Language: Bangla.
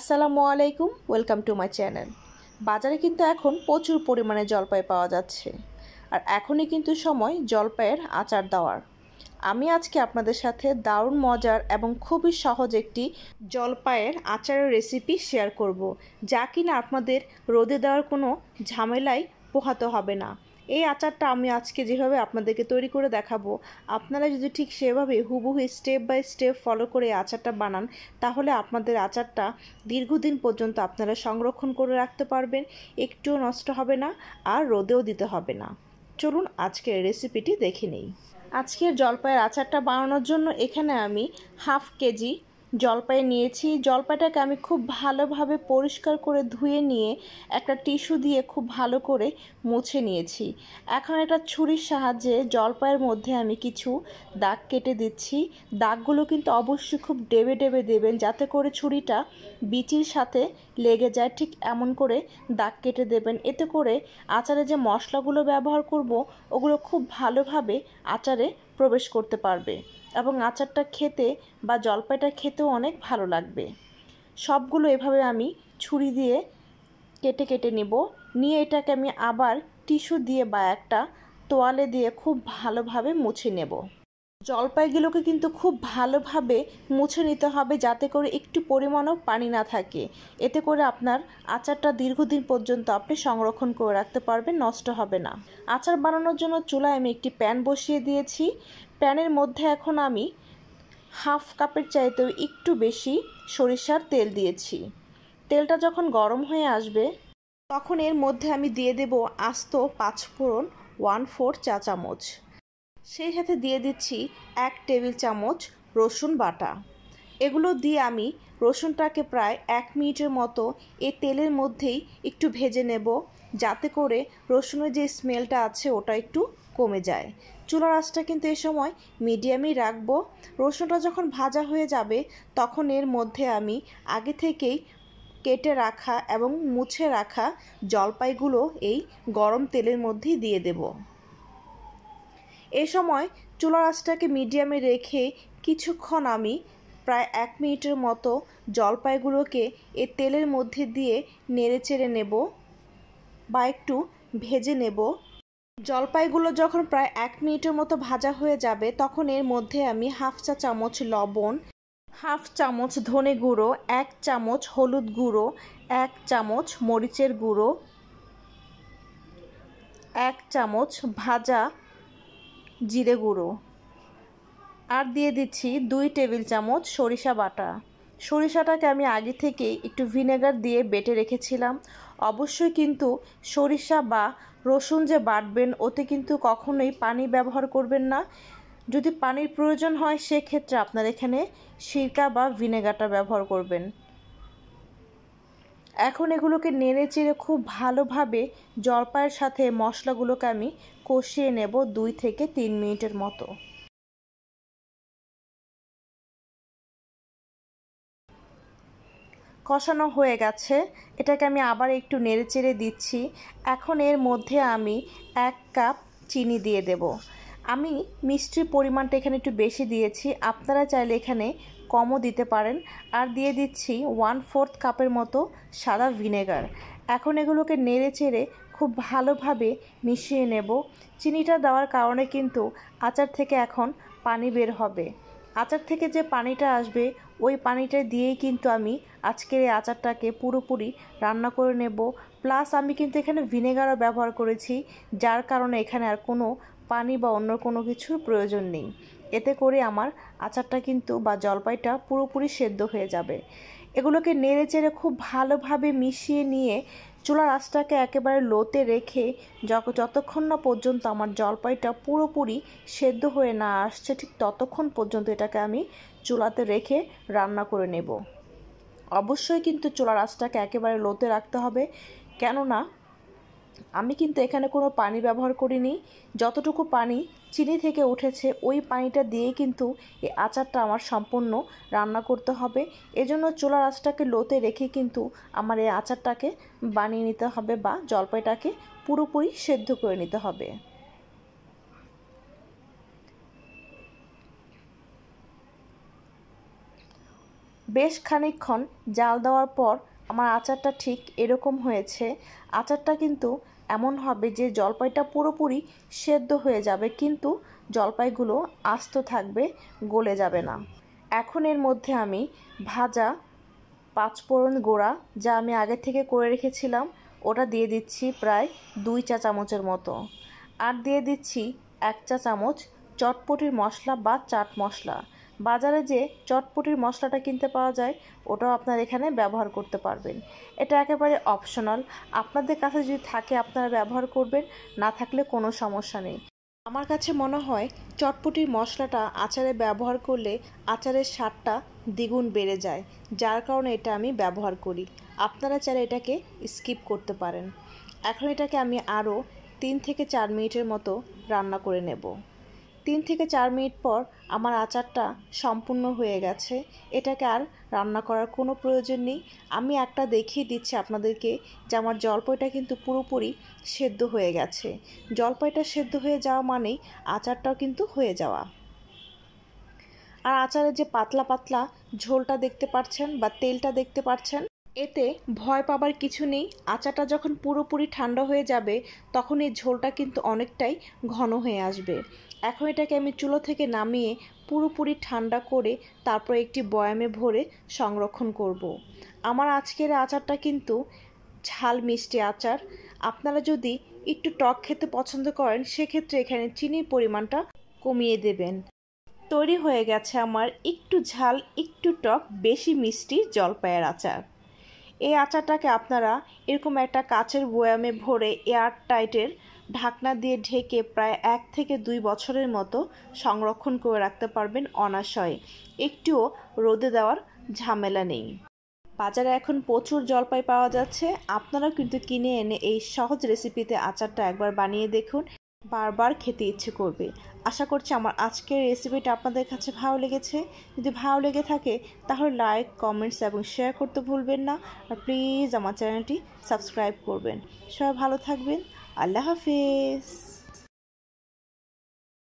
আসসালামু আলাইকুম ওয়েলকাম টু মাই চ্যানেল বাজারে কিন্তু এখন প্রচুর পরিমাণে জলপাই পাওয়া যাচ্ছে আর এখনই কিন্তু সময় জলপাইয়ের আচার দেওয়ার আমি আজকে আপনাদের সাথে দারুণ মজার এবং খুবই সহজ একটি জলপাইয়ের আচারের রেসিপি শেয়ার করব যা কিনা আপনাদের রোদে দেওয়ার কোনো ঝামেলাই পোহাতে হবে না এই আচারটা আমি আজকে যেভাবে আপনাদেরকে তৈরি করে দেখাবো আপনারা যদি ঠিক সেভাবে হুবহু স্টেপ বাই স্টেপ ফলো করে আচারটা বানান তাহলে আপনাদের আচারটা দীর্ঘদিন পর্যন্ত আপনারা সংরক্ষণ করে রাখতে পারবেন একটুও নষ্ট হবে না আর রোদেও দিতে হবে না চলুন আজকের রেসিপিটি দেখে নেই আজকের জলপাইয়ের আচারটা বানানোর জন্য এখানে আমি হাফ কেজি জলপাই নিয়েছি জলপাইটাকে আমি খুব ভালোভাবে পরিষ্কার করে ধুয়ে নিয়ে একটা টিস্যু দিয়ে খুব ভালো করে মুছে নিয়েছি এখন একটা ছুরির সাহায্যে জলপাইয়ের মধ্যে আমি কিছু দাগ কেটে দিচ্ছি দাগগুলো কিন্তু অবশ্যই খুব ডেবে ডেবে দেবেন যাতে করে ছুরিটা বিচির সাথে লেগে যায় ঠিক এমন করে দাগ কেটে দেবেন এতে করে আচারে যে মশলাগুলো ব্যবহার করব ওগুলো খুব ভালোভাবে আচারে প্রবেশ করতে পারবে এবং আচারটা খেতে বা জলপাইটা খেতেও অনেক ভালো লাগবে সবগুলো এভাবে আমি ছুরি দিয়ে কেটে কেটে নেব নিয়ে এটাকে আমি আবার টিস্যু দিয়ে বা একটা তোয়ালে দিয়ে খুব ভালোভাবে মুছে নেব জলপাইগুলোকে কিন্তু খুব ভালোভাবে মুছে নিতে হবে যাতে করে একটু পরিমাণও পানি না থাকে এতে করে আপনার আচারটা দীর্ঘদিন পর্যন্ত আপনি সংরক্ষণ করে রাখতে পারবেন নষ্ট হবে না আচার বানানোর জন্য চুলায় আমি একটি প্যান বসিয়ে দিয়েছি প্যানের মধ্যে এখন আমি হাফ কাপের চাইতেও একটু বেশি সরিষার তেল দিয়েছি তেলটা যখন গরম হয়ে আসবে তখন এর মধ্যে আমি দিয়ে দেব আস্ত পাঁচফোড়ন ওয়ান ফোর চা চামচ সেই সাথে দিয়ে দিচ্ছি এক টেবিল চামচ রসুন বাটা এগুলো দিয়ে আমি রসুনটাকে প্রায় এক মিনিটের মতো এই তেলের মধ্যেই একটু ভেজে নেব যাতে করে রসুনের যে স্মেলটা আছে ওটা একটু কমে যায় চুলার আঁচটা কিন্তু এ সময় মিডিয়ামই রাখবো রসুনটা যখন ভাজা হয়ে যাবে তখন এর মধ্যে আমি আগে থেকেই কেটে রাখা এবং মুছে রাখা জলপাইগুলো এই গরম তেলের মধ্যেই দিয়ে দেবো এ সময় চুলা রাসটাকে মিডিয়ামে রেখে কিছুক্ষণ আমি প্রায় এক মিনিটের মতো জলপাইগুলোকে এ তেলের মধ্যে দিয়ে নেড়ে চেড়ে নেব বা একটু ভেজে নেব জলপাইগুলো যখন প্রায় এক মিনিটের মতো ভাজা হয়ে যাবে তখন এর মধ্যে আমি হাফ চা চামচ লবণ হাফ চামচ ধনে গুঁড়ো এক চামচ হলুদ গুঁড়ো এক চামচ মরিচের গুঁড়ো এক চামচ ভাজা জিরে গুঁড়ো আর দিয়ে দিচ্ছি দুই টেবিল চামচ সরিষা বাটা সরিষাটাকে আমি আগে থেকে একটু ভিনেগার দিয়ে বেটে রেখেছিলাম অবশ্যই কিন্তু সরিষা বা রসুন যে বাটবেন ওতে কিন্তু কখনোই পানি ব্যবহার করবেন না যদি পানির প্রয়োজন হয় সেক্ষেত্রে আপনার এখানে সিরকা বা ভিনেগারটা ব্যবহার করবেন এখন এগুলোকে নেড়ে চেড়ে খুব ভালোভাবে জলপাইয়ের সাথে মশলাগুলোকে আমি কষিয়ে নেব দুই থেকে তিন মিনিটের মতো কষানো হয়ে গেছে এটাকে আমি আবার একটু নেড়ে চেড়ে দিচ্ছি এখন এর মধ্যে আমি এক কাপ চিনি দিয়ে দেব আমি মিষ্টির পরিমাণটা এখানে একটু বেশি দিয়েছি আপনারা চাইলে এখানে কমও দিতে পারেন আর দিয়ে দিচ্ছি ওয়ান ফোর্থ কাপের মতো সাদা ভিনেগার এখন এগুলোকে নেড়ে চেড়ে খুব ভালোভাবে মিশিয়ে নেব চিনিটা দেওয়ার কারণে কিন্তু আচার থেকে এখন পানি বের হবে আচার থেকে যে পানিটা আসবে ওই পানিটা দিয়েই কিন্তু আমি আজকের এই আচারটাকে পুরোপুরি রান্না করে নেব প্লাস আমি কিন্তু এখানে ভিনেগারও ব্যবহার করেছি যার কারণে এখানে আর কোনো পানি বা অন্য কোনো কিছুর প্রয়োজন নেই এতে করে আমার আচারটা কিন্তু বা জলপাইটা পুরোপুরি সেদ্ধ হয়ে যাবে এগুলোকে নেড়ে চেড়ে খুব ভালোভাবে মিশিয়ে নিয়ে চুলার আঁচটাকে একেবারে লোতে রেখে যতক্ষণ না পর্যন্ত আমার জলপাইটা পুরোপুরি সেদ্ধ হয়ে না আসছে ঠিক ততক্ষণ পর্যন্ত এটাকে আমি চুলাতে রেখে রান্না করে নেব অবশ্যই কিন্তু চুলার আঁচটাকে একেবারে লোতে রাখতে হবে কেননা আমি কিন্তু এখানে কোনো পানি ব্যবহার করিনি যতটুকু পানি চিনি থেকে উঠেছে ওই পানিটা দিয়ে কিন্তু এই আচারটা আমার সম্পূর্ণ রান্না করতে হবে এজন্য চোলার আঁচটাকে লোতে রেখে কিন্তু আমার এই আচারটাকে বানিয়ে নিতে হবে বা জলপাইটাকে পুরোপুরি সেদ্ধ করে নিতে হবে বেশ খানিকক্ষণ জাল দেওয়ার পর আমার আচারটা ঠিক এরকম হয়েছে আচারটা কিন্তু এমন হবে যে জলপাইটা পুরোপুরি সেদ্ধ হয়ে যাবে কিন্তু জলপাইগুলো আস্ত থাকবে গলে যাবে না এখন এর মধ্যে আমি ভাজা পাঁচফোড়ন গোড়া যা আমি আগে থেকে করে রেখেছিলাম ওটা দিয়ে দিচ্ছি প্রায় দুই চা চামচের মতো আর দিয়ে দিচ্ছি এক চা চামচ চটপটির মশলা বা চাট মশলা বাজারে যে চটপটির মশলাটা কিনতে পাওয়া যায় ওটাও আপনার এখানে ব্যবহার করতে পারবেন এটা একেবারে অপশনাল আপনাদের কাছে যদি থাকে আপনারা ব্যবহার করবেন না থাকলে কোনো সমস্যা নেই আমার কাছে মনে হয় চটপটির মশলাটা আচারে ব্যবহার করলে আচারের স্বাদটা দ্বিগুণ বেড়ে যায় যার কারণে এটা আমি ব্যবহার করি আপনারা চাইলে এটাকে স্কিপ করতে পারেন এখন এটাকে আমি আরও তিন থেকে চার মিনিটের মতো রান্না করে নেব তিন থেকে চার মিনিট পর আমার আচারটা সম্পূর্ণ হয়ে গেছে এটাকে আর রান্না করার কোনো প্রয়োজন নেই আমি একটা দেখিয়ে দিচ্ছি আপনাদেরকে যে আমার জলপাইটা কিন্তু পুরোপুরি সেদ্ধ হয়ে গেছে জলপাইটা সেদ্ধ হয়ে যাওয়া মানেই আচারটাও কিন্তু হয়ে যাওয়া আর আচারের যে পাতলা পাতলা ঝোলটা দেখতে পাচ্ছেন বা তেলটা দেখতে পাচ্ছেন এতে ভয় পাবার কিছু নেই আচাটা যখন পুরোপুরি ঠান্ডা হয়ে যাবে তখন এই ঝোলটা কিন্তু অনেকটাই ঘন হয়ে আসবে এখন এটাকে আমি চুলো থেকে নামিয়ে পুরোপুরি ঠান্ডা করে তারপর একটি বয়ামে ভরে সংরক্ষণ করব। আমার আজকের আচারটা কিন্তু ঝাল মিষ্টি আচার আপনারা যদি একটু টক খেতে পছন্দ করেন সেক্ষেত্রে এখানে চিনির পরিমাণটা কমিয়ে দেবেন তৈরি হয়ে গেছে আমার একটু ঝাল একটু টক বেশি মিষ্টি জলপাইয়ের আচার এই আচারটাকে আপনারা এরকম একটা কাচের বয়ামে ভরে এয়ার টাইটের ঢাকনা দিয়ে ঢেকে প্রায় এক থেকে দুই বছরের মতো সংরক্ষণ করে রাখতে পারবেন অনাশয়ে একটুও রোদে দেওয়ার ঝামেলা নেই বাজারে এখন প্রচুর জলপাই পাওয়া যাচ্ছে আপনারাও কিন্তু কিনে এনে এই সহজ রেসিপিতে আচারটা একবার বানিয়ে দেখুন বারবার খেতে ইচ্ছে করবে আশা করছি আমার আজকের রেসিপিটা আপনাদের কাছে ভালো লেগেছে যদি ভালো লেগে থাকে তাহলে লাইক কমেন্টস এবং শেয়ার করতে ভুলবেন না আর প্লিজ আমার চ্যানেলটি সাবস্ক্রাইব করবেন সবাই ভালো থাকবেন अल्लाह हाफिज़